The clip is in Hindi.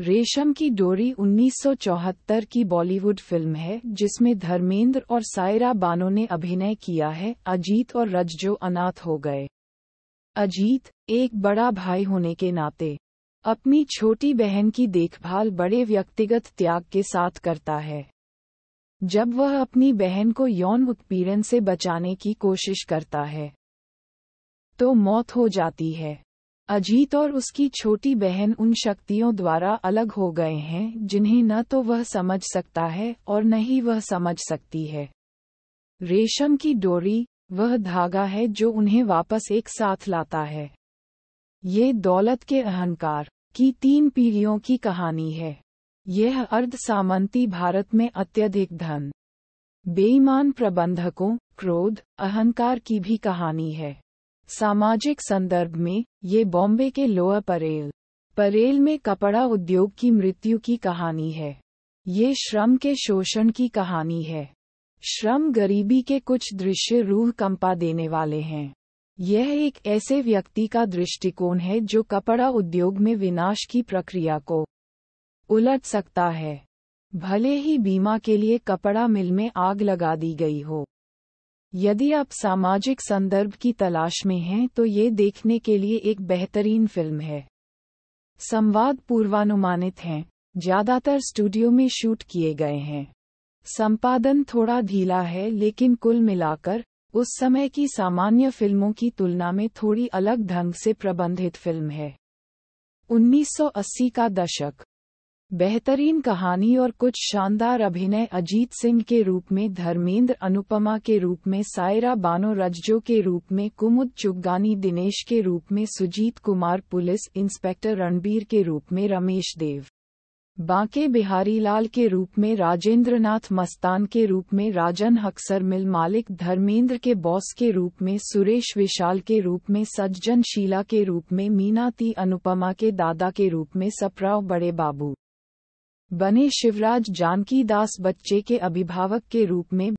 रेशम की डोरी 1974 की बॉलीवुड फिल्म है जिसमें धर्मेंद्र और सायरा बानो ने अभिनय किया है अजीत और रज जो अनाथ हो गए अजीत एक बड़ा भाई होने के नाते अपनी छोटी बहन की देखभाल बड़े व्यक्तिगत त्याग के साथ करता है जब वह अपनी बहन को यौन उत्पीड़न से बचाने की कोशिश करता है तो मौत हो जाती है अजीत और उसकी छोटी बहन उन शक्तियों द्वारा अलग हो गए हैं जिन्हें न तो वह समझ सकता है और न ही वह समझ सकती है रेशम की डोरी वह धागा है जो उन्हें वापस एक साथ लाता है ये दौलत के अहंकार की तीन पीढ़ियों की कहानी है यह अर्ध सामंती भारत में अत्यधिक धन बेईमान प्रबंधकों क्रोध अहंकार की भी कहानी है सामाजिक संदर्भ में ये बॉम्बे के लोअर परेल परेल में कपड़ा उद्योग की मृत्यु की कहानी है ये श्रम के शोषण की कहानी है श्रम गरीबी के कुछ दृश्य रूह कंपा देने वाले हैं यह एक ऐसे व्यक्ति का दृष्टिकोण है जो कपड़ा उद्योग में विनाश की प्रक्रिया को उलट सकता है भले ही बीमा के लिए कपड़ा मिल में आग लगा दी गई हो यदि आप सामाजिक संदर्भ की तलाश में हैं तो ये देखने के लिए एक बेहतरीन फिल्म है संवाद पूर्वानुमानित हैं ज्यादातर स्टूडियो में शूट किए गए हैं संपादन थोड़ा ढीला है लेकिन कुल मिलाकर उस समय की सामान्य फिल्मों की तुलना में थोड़ी अलग ढंग से प्रबंधित फिल्म है 1980 का दशक बेहतरीन कहानी और कुछ शानदार अभिनय अजीत सिंह के रूप में धर्मेंद्र अनुपमा के रूप में सायरा बानो रज्जो के रूप में कुमुद चुग्गानी दिनेश के रूप में सुजीत कुमार पुलिस इंस्पेक्टर रणबीर के रूप में रमेश देव बांके बिहारी लाल के रूप में राजेंद्रनाथ मस्तान के रूप में राजन हक्सर मिल मालिक धर्मेंद्र के बॉस के रूप में सुरेश विशाल के रूप में सज्जन शीला के रूप में मीनाती अनुपमा के दादा के रूप में सपराव बड़े बाबू बने शिवराज जानकी दास बच्चे के अभिभावक के रूप में